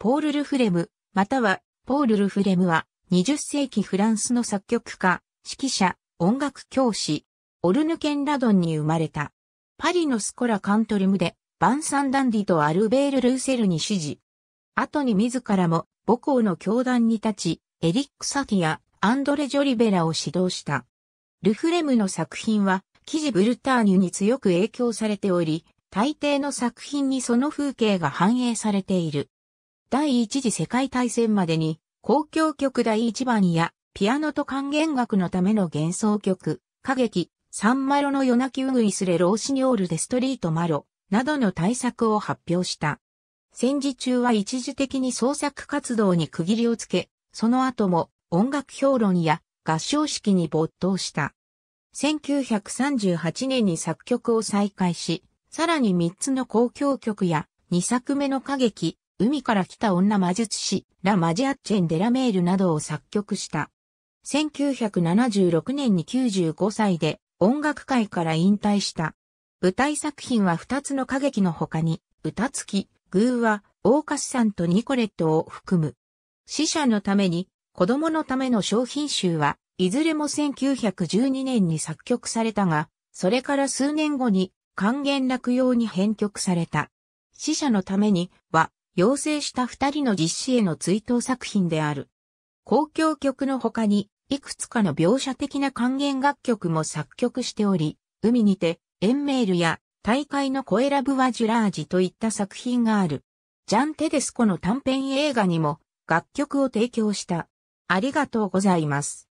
ポール・ルフレム、または、ポール・ルフレムは、20世紀フランスの作曲家、指揮者、音楽教師、オルヌケン・ラドンに生まれた。パリのスコラ・カントリムで、バンサン・ダンディとアルベール・ルーセルに支持。後に自らも母校の教団に立ち、エリック・サティア、アンドレ・ジョリベラを指導した。ルフレムの作品は、キジ・ブルターニュに強く影響されており、大抵の作品にその風景が反映されている。第一次世界大戦までに、公共曲第一番や、ピアノと管弦楽のための幻想曲、歌劇、サンマロの夜泣きうぐいすれローシニオールデストリートマロ、などの対策を発表した。戦時中は一時的に創作活動に区切りをつけ、その後も音楽評論や合唱式に没頭した。1938年に作曲を再開し、さらに3つの公共曲や2作目の歌劇、海から来た女魔術師、ラ・マジアッチェン・デラメールなどを作曲した。1976年に95歳で音楽界から引退した。舞台作品は2つの歌劇の他に、歌付き、偶話、オーカスさんとニコレットを含む。死者のために、子供のための商品集は、いずれも1912年に作曲されたが、それから数年後に還元落用に編曲された。死者のためには要請した二人の実施への追悼作品である。公共曲の他に、いくつかの描写的な還元楽曲も作曲しており、海にて、エンメールや、大会のコエラブワジュラージといった作品がある。ジャン・テデスコの短編映画にも楽曲を提供した。ありがとうございます。